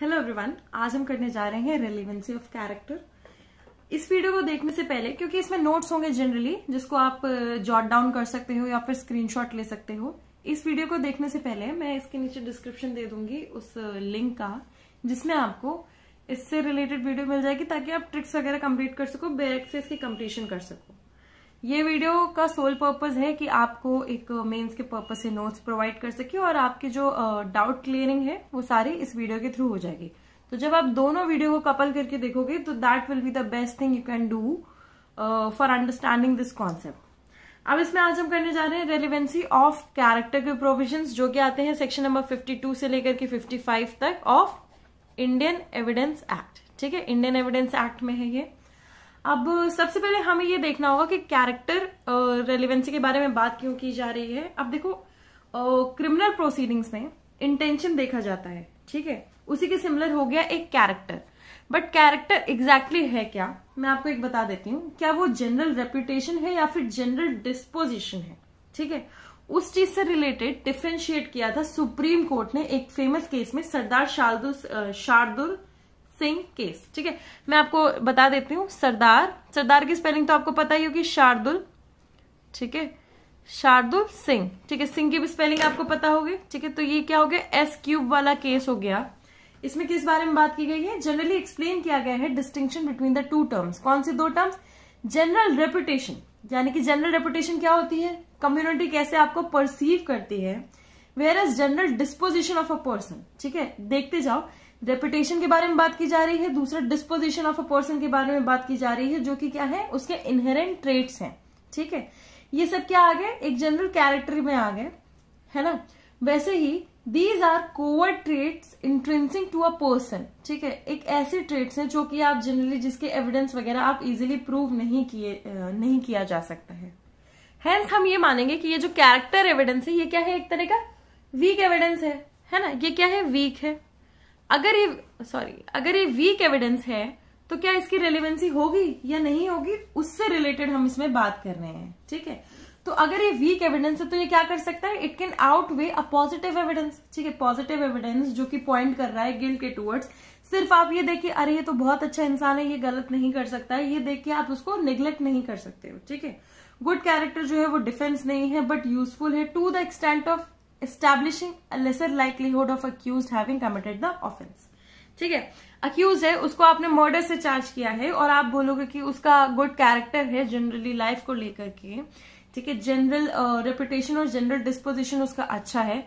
Hello everyone आज हम करने जा रहे हैं रेलिवेंसी ऑफ कैरेक्टर इस वीडियो को देखने से पहले क्योंकि इसमें नोट्स होंगे जनरली जिसको आप जॉट uh, डाउन कर सकते हो या फिर स्क्रीनशॉट ले सकते हो इस वीडियो को देखने से पहले मैं इसके नीचे डिस्क्रिप्शन दे दूंगी उस लिंक uh, का जिसमें आपको इससे रिलेटेड वीडियो मिल जाएगी ताकि आप ट्रिक्स वगैरह कम्प्लीट कर सको बेरेक्स से इसकी कम्पटिशन कर सको ये वीडियो का सोल पर्पज है कि आपको एक मेंस के पर्पज से नोट्स प्रोवाइड कर सके और आपकी जो डाउट क्लियरिंग है वो सारी इस वीडियो के थ्रू हो जाएगी तो जब आप दोनों वीडियो को कपल करके देखोगे तो that will be the best thing you can do for understanding this concept अब इसमें आज हम करने जा रहे हैं रेलिवेंसी ऑफ कैरेक्टर के प्रोविजन जो कि आते हैं सेक्शन नंबर फिफ्टी से लेकर के फिफ्टी तक ऑफ इंडियन एविडेंस एक्ट ठीक है इंडियन एविडेंस एक्ट में है ये अब सबसे पहले हमें ये देखना होगा कि कैरेक्टर रेलिवेंसी के बारे में बात क्यों की जा रही है अब देखो क्रिमिनल प्रोसीडिंग्स में इंटेंशन देखा जाता है ठीक है उसी के सिमिलर हो गया एक कैरेक्टर बट कैरेक्टर एग्जैक्टली है क्या मैं आपको एक बता देती हूँ क्या वो जनरल रेप्यूटेशन है या फिर जनरल डिस्पोजिशन है ठीक है उस चीज से रिलेटेड डिफ्रेंशिएट किया था सुप्रीम कोर्ट ने एक फेमस केस में सरदार शार्दुल शार्दुल सिंह केस ठीक है मैं आपको बता देती हूँ सरदार सरदार की स्पेलिंग तो आपको पता ही होगी शार्दुल ठीक है शार्दुल सिंह ठीक है सिंह की भी स्पेलिंग आपको पता होगी ठीक है तो ये क्या हो गया एस क्यूब वाला केस हो गया इसमें किस बारे में बात की गई है जनरली एक्सप्लेन किया गया है distinction between the two terms कौन से दो टर्म्स जनरल रेपुटेशन यानी कि जनरल रेपुटेशन क्या होती है कम्युनिटी कैसे आपको परसीव करती है whereas general disposition of a person ठीक है देखते जाओ रेपुटेशन के बारे में बात की जा रही है दूसरा डिस्पोजिशन ऑफ अ पर्सन के बारे में बात की जा रही है जो कि क्या है उसके इनहेरेंट ट्रेट्स हैं ठीक है ये सब क्या आ गए एक जनरल कैरेक्टर में आ गए है ना वैसे ही these are covert traits intrinsic to a person ठीक है एक ऐसे ट्रेट्स हैं जो कि आप जनरली जिसके एविडेंस वगैरह आप इजिली प्रूव नहीं किए नहीं किया जा सकता है हैंस हम ये मानेंगे कि ये जो कैरेक्टर एविडेंस है ये क्या है एक तरह का वीक एविडेंस है है ना ये क्या है वीक है अगर ये सॉरी अगर ये वीक एविडेंस है तो क्या इसकी रेलिवेंसी होगी या नहीं होगी उससे रिलेटेड हम इसमें बात कर रहे हैं ठीक है तो अगर ये वीक एविडेंस है तो ये क्या कर सकता है it can outweigh a positive evidence ठीक है पॉजिटिव एविडेंस जो कि पॉइंट कर रहा है गिल के टूवर्ड्स सिर्फ आप ये देखिए अरे ये तो बहुत अच्छा इंसान है ये गलत नहीं कर सकता है ये देखिए आप उसको निग्लेक्ट नहीं कर सकते हो ठीक है गुड कैरेक्टर जो है वो डिफेंस नहीं है बट यूजफुल है to the extent of a lesser likelihood of accused having committed the offence ठीक है अक्यूज है उसको आपने मर्डर से चार्ज किया है और आप बोलोगे कि उसका गुड कैरेक्टर है जनरली लाइफ को लेकर के ठीक है जनरल रेपुटेशन uh, और जनरल डिस्पोजिशन उसका अच्छा है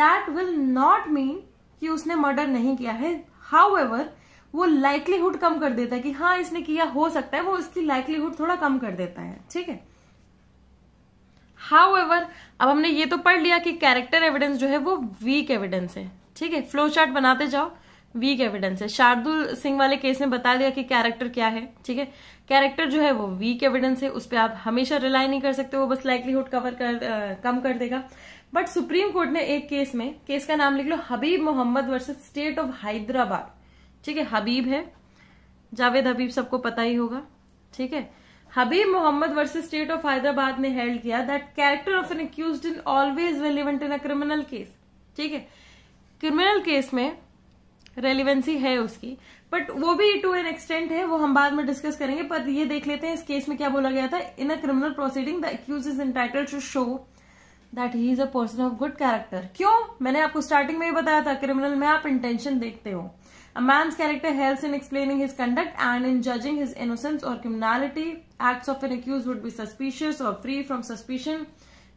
दैट विल नॉट मीन कि उसने मर्डर नहीं किया है हाउ एवर वो लाइकलीहुड कम कर देता है कि हाँ इसने किया हो सकता है वो इसकी लाइकलीहुड थोड़ा कम कर देता है ठीक है हाउ एवर अब हमने ये तो पढ़ लिया कि कैरेक्टर एविडेंस जो है वो वीक एविडेंस है ठीक है फ्लो चार्ट बनाते जाओ वीक एविडेंस है शार्दुल सिंह वाले केस में बता दिया कि कैरेक्टर क्या है ठीक है कैरेक्टर जो है वो वीक एविडेंस है उस पर आप हमेशा रिलाई नहीं कर सकते वो बस लाइकलीहुड कवर कर आ, कम कर देगा बट सुप्रीम कोर्ट ने एक केस में केस का नाम लिख लो Habib Mohammad versus state of Hyderabad ठीक है हबीब है जावेद हबीब सबको पता ही होगा ठीक है Habib Mohammad versus state of Hyderabad ने हेल्ड किया that character of an accused in always relevant in a criminal case ठीक है क्रिमिनल केस में रेलिवेंसी है उसकी बट वो भी टू एन एक्सटेंट है वो हम बाद में डिस्कस करेंगे पर ये देख लेते हैं इस केस में क्या बोला गया था in a criminal proceeding the accused is entitled to show that he is a person of good character क्यों मैंने आपको स्टार्टिंग में ही बताया था क्रिमिनल में आप इंटेंशन देखते हो a man character help in explaining his conduct and in judging his innocence और criminality acts of an accused would be suspicious or free from suspicion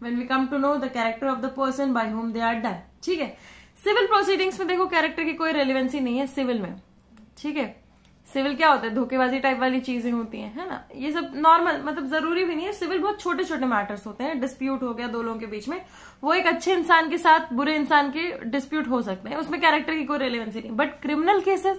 when we come to know the character of the person by whom they are done ठीक है civil proceedings में देखो character की कोई relevancy नहीं है civil में ठीक है सिविल क्या होता है धोखेबाजी टाइप वाली चीजें होती हैं है ना ये सब नॉर्मल मतलब जरूरी भी नहीं है सिविल बहुत छोटे छोटे मैटर्स होते हैं डिस्प्यूट हो गया दो लोगों के बीच में वो एक अच्छे इंसान के साथ बुरे इंसान के डिस्प्यूट हो सकते हैं उसमें कैरेक्टर की कोई रेलिवेंसी नहीं but criminal cases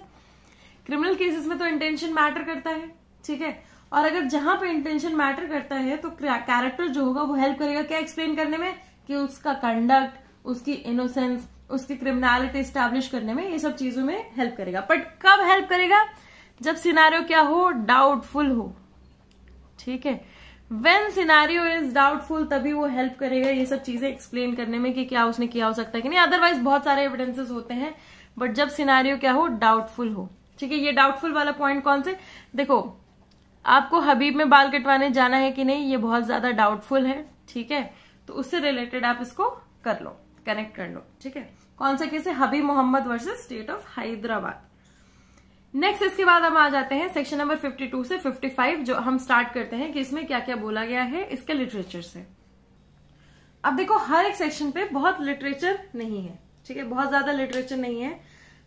criminal cases में तो इंटेंशन मैटर करता है ठीक है और अगर जहां पे इंटेंशन मैटर करता है तो कैरेक्टर जो होगा वो हेल्प करेगा क्या एक्सप्लेन करने में कि उसका कंडक्ट उसकी इनोसेंस उसकी क्रिमिनलिटी स्टैब्लिश करने में ये सब चीजों में हेल्प करेगा बट कब हेल्प करेगा जब सिनारियो क्या हो डाउटफुल हो ठीक है वेन सिनारियो इज डाउटफुल तभी वो हेल्प करेगा ये सब चीजें एक्सप्लेन करने में कि क्या उसने किया हो सकता है कि नहीं अदरवाइज बहुत सारे एविडेंसेस होते हैं बट जब सिनारियो क्या हो डाउटफुल हो ठीक है ये डाउटफुल वाला पॉइंट कौन से देखो आपको हबीब में बाल कटवाने जाना है कि नहीं ये बहुत ज्यादा डाउटफुल है ठीक है तो उससे रिलेटेड आप इसको कर लो कनेक्ट कर लो ठीक है कौन सा केस है Habib Mohammad versus state of Hyderabad next इसके बाद हम आ जाते हैं सेक्शन नंबर 52 से 55 जो हम स्टार्ट करते हैं कि इसमें क्या क्या बोला गया है इसके लिटरेचर से अब देखो हर एक सेक्शन पे बहुत लिटरेचर नहीं है ठीक है बहुत ज्यादा लिटरेचर नहीं है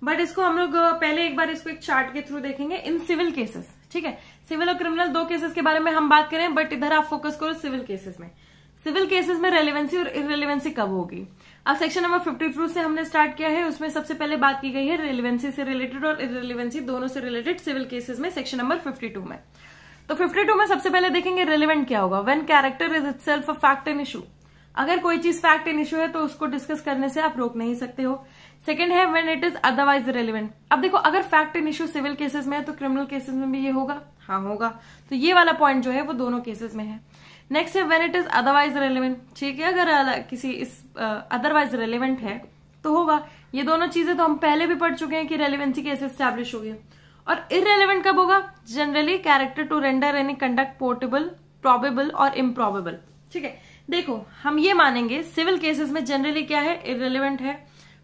बट इसको हम लोग पहले एक बार इसको एक चार्ट के थ्रू देखेंगे इन सिविल केसेस ठीक है सिविल और क्रिमिनल दो केसेस के बारे में हम बात करें बट इधर आप फोकस करो सिविल केसेस में सिविल केसेस में रेलिवेंसी और इरेलीवेंसी कब होगी अब सेक्शन नंबर फिफ्टी टू से हमने स्टार्ट किया है उसमें सबसे पहले बात की गई है रेलिवेंसी से रिलेटेड और इरेलीवेंसी दोनों से रिलेटेड सिविल केसेस में सेक्शन नंबर फिफ्टी में तो फिफ्टी में सबसे पहले देखेंगे रेलिवेंट क्या होगा when character is itself fact in issue अगर कोई चीज फैक्ट एन इशू है तो उसको डिस्कस करने से आप रोक नहीं सकते हो सेकेंड है when it is otherwise relevant अब देखो अगर fact and issue civil cases में है तो क्रिमिनल केसेस में भी ये होगा हाँ होगा तो ये वाला पॉइंट जो है वो दोनों केसेस में है नेक्स्ट है when it is otherwise relevant ठीक है अगर किसी इस अदरवाइज uh, रेलिवेंट है तो होगा ये दोनों चीजें तो हम पहले भी पढ़ चुके हैं कि रेलिवेंसी कैसे स्टैब्लिश होगी और इरेलीवेंट कब होगा generally character to render any conduct portable probable और इम्प्रोबेबल ठीक है देखो हम ये मानेंगे सिविल केसेस में जनरली क्या है इरेलीवेंट है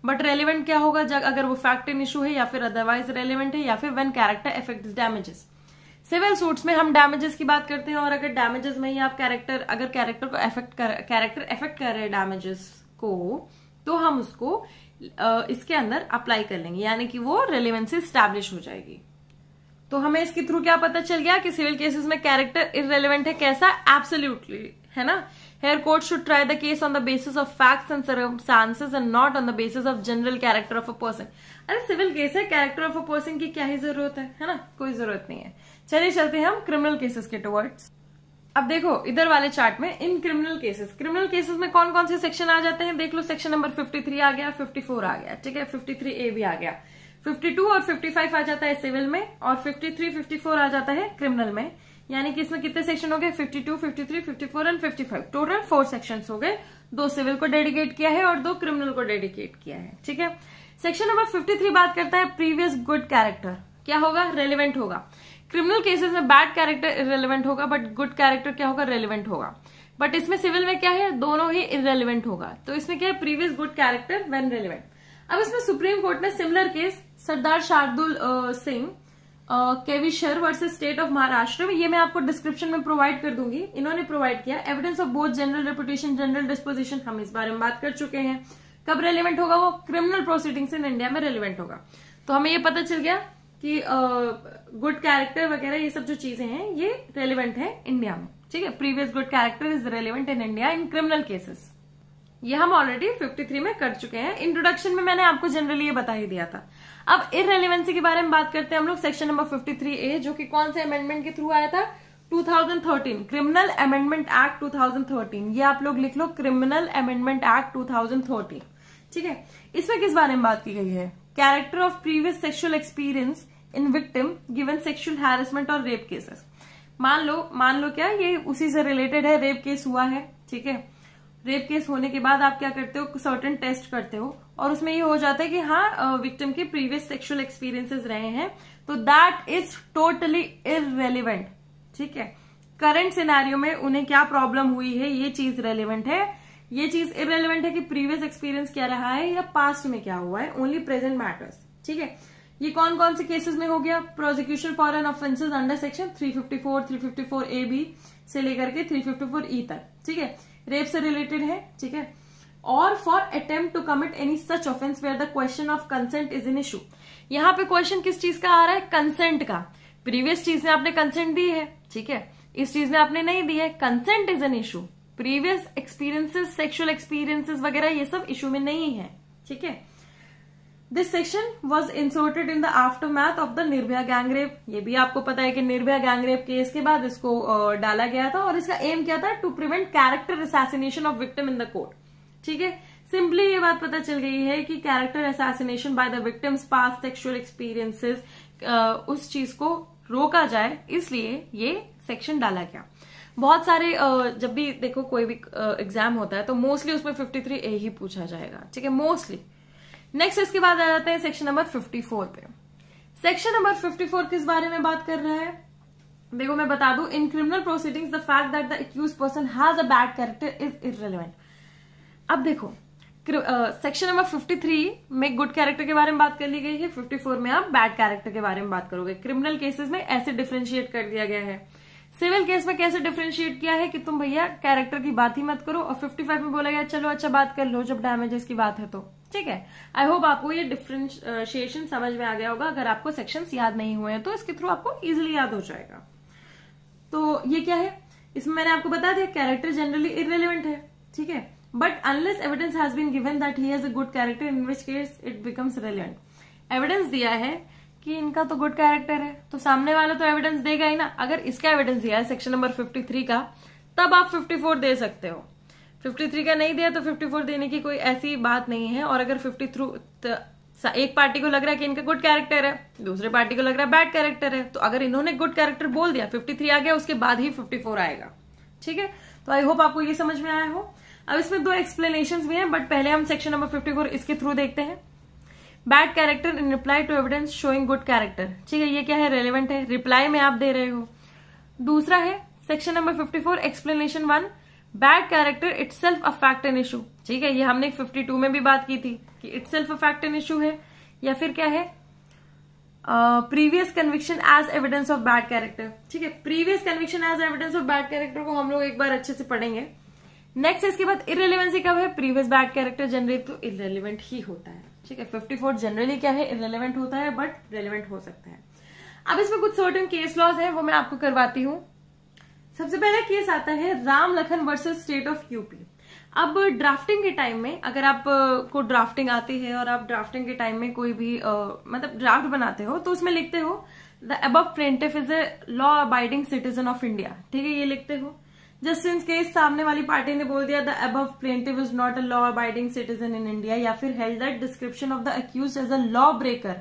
बट रेलिवेंट क्या होगा जब अगर वो फैक्ट इन इशू है या फिर अदरवाइज रेलिवेंट है या फिर when character affect damages civil suits में हम डैमेजेस की बात करते हैं और अगर डैमेजेस में ही आप कैरेक्टर अगर कैरेक्टर को इफेक्ट कर कैरेक्टर इफेक्ट कर रहे हैं डैमेजेस को तो हम उसको इसके अंदर अप्लाई कर लेंगे यानी कि वो रेलिवेंसी स्टैब्लिश हो जाएगी तो हमें इसके थ्रू क्या पता चल गया कि सिविल केसेस में कैरेक्टर इरेलीवेंट है कैसा एब्सोल्यूटली है ना court should try the case on the basis of facts and and circumstances and not on the basis of general character of a person अरे सिविल केस है character of a person की क्या ही जरूरत है है ना कोई जरूरत नहीं है चलिए चलते हैं हम क्रिमिनल केसेस के टूवर्ड्स अब देखो इधर वाले चार्ट में in criminal cases criminal cases में कौन कौन से सेक्शन आ जाते हैं देख लो सेक्शन नंबर 53 आ गया 54 आ गया ठीक है 53 ए भी आ गया 52 और 55 आ जाता है सिविल में और 53 54 आ जाता है क्रिमिनल में यानी कि इसमें कितने सेक्शन हो गए 52, 53, 54 एंड 55 टोटल फोर सेक्शन हो गए दो सिविल को डेडिकेट किया है और दो क्रिमिनल को डेडिकेट किया है ठीक है सेक्शन नंबर 53 बात करता है प्रीवियस गुड कैरेक्टर क्या होगा रेलिवेंट होगा क्रिमिनल केसेस में बैड कैरेक्टर इरेलीवेंट होगा बट गुड कैरेक्टर क्या होगा रेलिवेंट होगा बट इसमें सिविल में क्या है दोनों ही इरेलीवेंट होगा तो इसमें क्या है previous good character when relevant अब इसमें सुप्रीम कोर्ट ने similar case Sardar Shardul Singh Caveeshar versus state of Maharashtra ये मैं आपको डिस्क्रिप्शन में प्रोवाइड कर दूंगी इन्होंने प्रोवाइड किया evidence of both general reputation general disposition हम इस बारे में बात कर चुके हैं कब रेलिवेंट होगा वो क्रिमिनल प्रोसीडिंग्स इन इंडिया में रेलिवेंट होगा तो हमें ये पता चल गया कि गुड कैरेक्टर वगैरह ये सब जो चीजें हैं ये रेलिवेंट है इंडिया में ठीक है previous good character is relevant in India in criminal cases ये हम ऑलरेडी 53 में कर चुके हैं इंट्रोडक्शन में मैंने आपको जनरली ये बता ही दिया था अब इरेलीवेंसी के बारे में बात करते हैं हम लोग सेक्शन नंबर 53 ए जो कि कौन से अमेंडमेंट के थ्रू आया था 2013 क्रिमिनल अमेंडमेंट एक्ट 2013 ये आप लोग लिख लो क्रिमिनल अमेंडमेंट एक्ट 2013 ठीक है इसमें किस बारे में बात की गई है character of previous sexual experience in victim given sexual harassment और रेप केसेस मान लो मान लो क्या ये उसी से रिलेटेड है रेप केस हुआ है ठीक है रेप केस होने के बाद आप क्या करते हो सर्टन टेस्ट करते हो और उसमें ये हो जाता है कि हाँ विक्टिम के प्रीवियस सेक्सुअल एक्सपीरियंसेस रहे हैं तो दैट इज टोटली इरेलीवेंट ठीक है करंट सिनेरियो में उन्हें क्या प्रॉब्लम हुई है ये चीज रेलिवेंट है ये चीज इरेलीवेंट है कि प्रीवियस एक्सपीरियंस क्या रहा है या पास्ट में क्या हुआ है ओनली प्रेजेंट मैटर्स ठीक है ये कौन कौन से केसेस में हो गया prosecution for an offences under section 354, 354 A B से लेकर के 354 ई e तक ठीक है रेप से रिलेटेड है ठीक है और for attempt to commit any such offence where the question of consent is in issue यहाँ पे क्वेश्चन किस चीज का आ रहा है कंसेंट का प्रीवियस चीज में आपने कंसेंट दी है ठीक है इस चीज में आपने नहीं दी है consent is an issue previous experiences sexual experiences वगैरह ये सब इशू में नहीं है ठीक है this section was inserted in the aftermath of the Nirbhaya gang rape ये भी आपको पता है कि निर्भया गैंगरेप केस के बाद इसको डाला गया था और इसका एम क्या था to prevent character assassination of victim in the court ठीक है सिंपली ये बात पता चल गई है कि character assassination by the victim's past sexual experiences उस चीज को रोका जाए इसलिए ये सेक्शन डाला गया बहुत सारे जब भी देखो कोई भी एग्जाम होता है तो मोस्टली उसमें 53 ए ही पूछा जाएगा ठीक है मोस्टली नेक्स्ट इसके बाद आ जाते हैं सेक्शन नंबर 54 पे सेक्शन नंबर 54 किस बारे में बात कर रहा है देखो मैं बता दू in criminal proceedings the fact that the accused person has a bad character is irrelevant अब देखो सेक्शन नंबर 53 में गुड कैरेक्टर के बारे में बात कर ली गई है 54 में आप बैड कैरेक्टर के बारे में बात करोगे क्रिमिनल केसेस में ऐसे डिफ्रेंशिएट कर दिया गया है सिविल केस में कैसे डिफ्रेंशिएट किया है कि तुम भैया कैरेक्टर की बात ही मत करो और 55 में बोला गया चलो अच्छा बात कर लो जब डैमेजेस की बात है तो ठीक है आई होप आपको ये डिफ्रेंशिएशन समझ में आ गया होगा अगर आपको सेक्शंस याद नहीं हुए हैं तो इसके थ्रू आपको इजिली याद हो जाएगा तो ये क्या है इसमें मैंने आपको बता दिया कैरेक्टर जनरली इरेलीवेंट है ठीक है but unless evidence has been given that he has a good character in which case it becomes relevant evidence दिया है कि इनका तो गुड कैरेक्टर है तो सामने वाला तो एविडेंस देगा ही ना अगर इसका एविडेंस दिया है सेक्शन नंबर 53 का तब आप 54 दे सकते हो 53 का नहीं दिया तो 54 देने की कोई ऐसी बात नहीं है और अगर फिफ्टी थ्रू एक पार्टी को लग रहा है कि इनका गुड कैरेक्टर है दूसरे पार्टी को लग रहा है बैड कैरेक्टर है तो अगर इन्होंने गुड कैरेक्टर बोल दिया 53 आ गया उसके बाद ही 54 आएगा ठीक है तो आई होप आपको ये समझ में आया हो अब इसमें दो एक्सप्लेनेशन भी है बट पहले हम सेक्शन नंबर फिफ्टी इसके थ्रू देखते हैं bad character in reply to evidence showing good character ठीक है ये क्या है रेलिवेंट है रिप्लाई में आप दे रहे हो दूसरा है section number four explanation one bad character itself affect an issue ठीक है ये हमने 52 में भी बात की थी कि itself affect an issue है या फिर क्या है previous conviction as evidence of bad character ठीक है previous conviction as evidence of bad character को हम लोग एक बार अच्छे से पढ़ेंगे नेक्स्ट इसके बाद इरेलीवेंसी कब है प्रीवियस बैड कैरेक्टर जनरेट तो इरेलीवेंट ही होता है ठीक है 54 जनरली क्या है इरेलीवेंट होता है बट रेलिवेंट हो सकता है अब इसमें कुछ सर्टन केस लॉज है वो मैं आपको करवाती हूँ सबसे पहला केस आता है Ram Lakhan versus state of UP अब ड्राफ्टिंग के टाइम में अगर आप को ड्राफ्टिंग आती है और आप ड्राफ्टिंग के टाइम में कोई भी आ, मतलब ड्राफ्ट बनाते हो तो उसमें लिखते हो the above plaintiff is a law abiding citizen of India ठीक है ये लिखते हो जस्ट इन केस सामने वाली पार्टी ने बोल दिया the above plaintiff is not a law abiding citizen in India या फिर held that description of the accused as a law breaker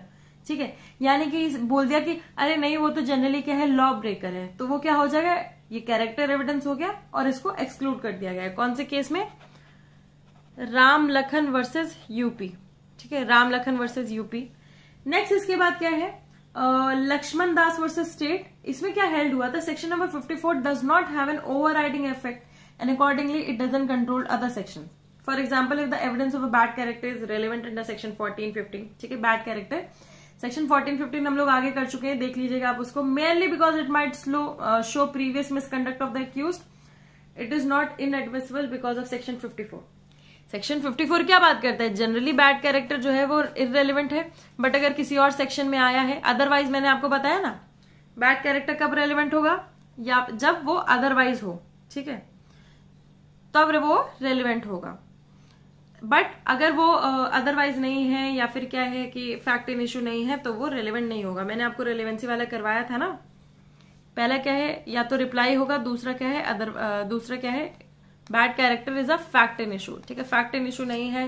ठीक है यानी कि बोल दिया कि अरे नहीं वो तो जनरली क्या है लॉ ब्रेकर है तो वो क्या हो जाएगा ये कैरेक्टर एविडेंस हो गया और इसको एक्सक्लूड कर दिया गया कौन से केस में राम लखन वर्सेज यूपी ठीक है Ram Lakhan versus UP next इसके बाद क्या है लक्ष्मण दास वर्सेज स्टेट इसमें क्या हेल्ड हुआ था section number 54 does not have an overriding effect and accordingly it doesn't control other section for example if the evidence of a bad character is relevant in the section 14, 15 ठीक है bad character section fourteen fifteen हम लोग आगे कर चुके हैं देख लीजिएगा आप उसको mainly because it might slow show previous misconduct of the accused it is not in admissible because of section fifty four section 54 क्या बात करता है जनरली बैड कैरेक्टर जो है वो इरेलीवेंट है बट अगर किसी और सेक्शन में आया है अदरवाइज मैंने आपको बताया ना बैड कैरेक्टर कब रेलिवेंट होगा या जब वो अदरवाइज हो ठीक है तब वो रेलिवेंट होगा बट अगर वो अदरवाइज uh, नहीं है या फिर क्या है कि फैक्ट इन इशू नहीं है तो वो रेलिवेंट नहीं होगा मैंने आपको रेलिवेंसी वाला करवाया था ना पहला क्या है या तो रिप्लाई होगा दूसरा क्या है अदर uh, दूसरा क्या है bad character is a fact in issue ठीक है फैक्ट इन इशू नहीं है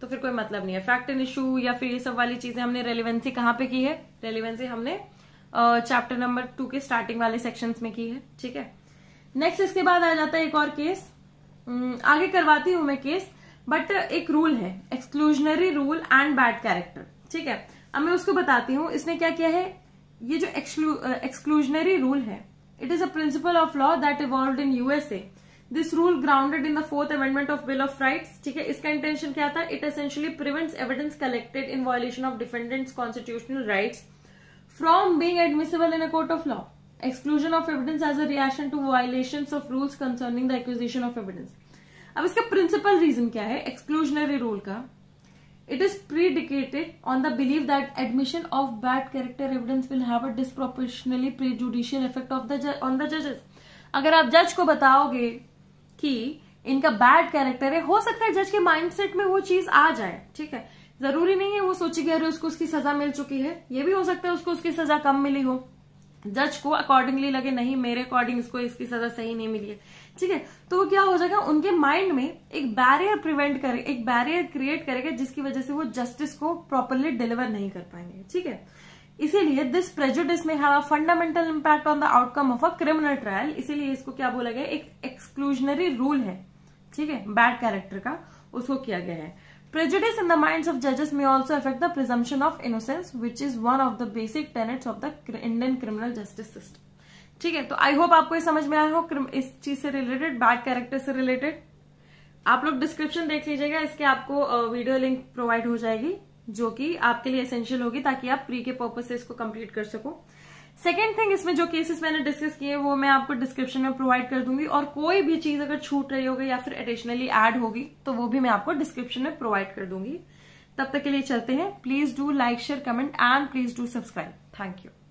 तो फिर कोई मतलब नहीं है फैक्ट इन इशू या फिर ये सब वाली चीजें हमने रेलिवेंसी कहाँ पे की है रेलिवेंसी हमने चैप्टर नंबर टू के स्टार्टिंग वाले सेक्शन में की है ठीक है नेक्स्ट इसके बाद आ जाता है एक और केस आगे करवाती हूँ मैं केस बट एक रूल है exclusionary rule and bad character ठीक है अब मैं उसको बताती हूँ इसने क्या किया है ये जो एक्सक्लूजनरी रूल है it is a principle of law that evolve in USA this rule grounded in the fourth amendment of bill of rights ठीक है इसका इंटेंशन क्या था it essentially prevents evidence collected in violation of defendants constitutional rights from being admissible in a court of law exclusion of evidence as a reaction to violation of rules concerning the acquisition of evidence अब इसका principal reason क्या है exclusionary rule का it is predicated on the believe that admission of bad character evidence will have a disproportionately prejudicial effect of the on the जजेस अगर आप जज को बताओगे कि इनका बैड कैरेक्टर है हो सकता है जज के माइंडसेट में वो चीज आ जाए ठीक है जरूरी नहीं है वो सोची गए उसको उसकी सजा मिल चुकी है ये भी हो सकता है उसको उसकी सजा कम मिली हो जज को अकॉर्डिंगली लगे नहीं मेरे अकॉर्डिंग इसको इसकी सजा सही नहीं मिली है ठीक है तो वो क्या हो जाएगा उनके माइंड में एक बैरियर प्रिवेंट करे एक बैरियर क्रिएट करेगा जिसकी वजह से वो जस्टिस को प्रॉपरली डिलीवर नहीं कर पाएंगे ठीक है इसीलिए this prejudice may have a fundamental impact on the outcome of a criminal trial इसीलिए इसको क्या बोला गया एक एक्सक्लूजनरी रूल है ठीक है बैड कैरेक्टर का उसको किया गया है Prejudice in the minds of judges may also affect the presumption of innocence, which is one of the basic tenets of the Indian criminal justice system. ठीक है तो आई होप आपको ये समझ में आया हो इस चीज से रिलेटेड बैड कैरेक्टर से रिलेटेड आप लोग डिस्क्रिप्शन देख लीजिएगा इसके आपको वीडियो लिंक प्रोवाइड हो जाएगी जो कि आपके लिए एसेंशियल होगी ताकि आप प्री के पर्पज से इसको कंप्लीट कर सको सेकेंड थिंग इसमें जो केसेस मैंने डिस्कस किए वो मैं आपको डिस्क्रिप्शन में प्रोवाइड कर दूंगी और कोई भी चीज अगर छूट रही होगी या फिर एडिशनली एड होगी तो वो भी मैं आपको डिस्क्रिप्शन में प्रोवाइड कर दूंगी तब तक के लिए चलते हैं please do like share comment and please do subscribe thank you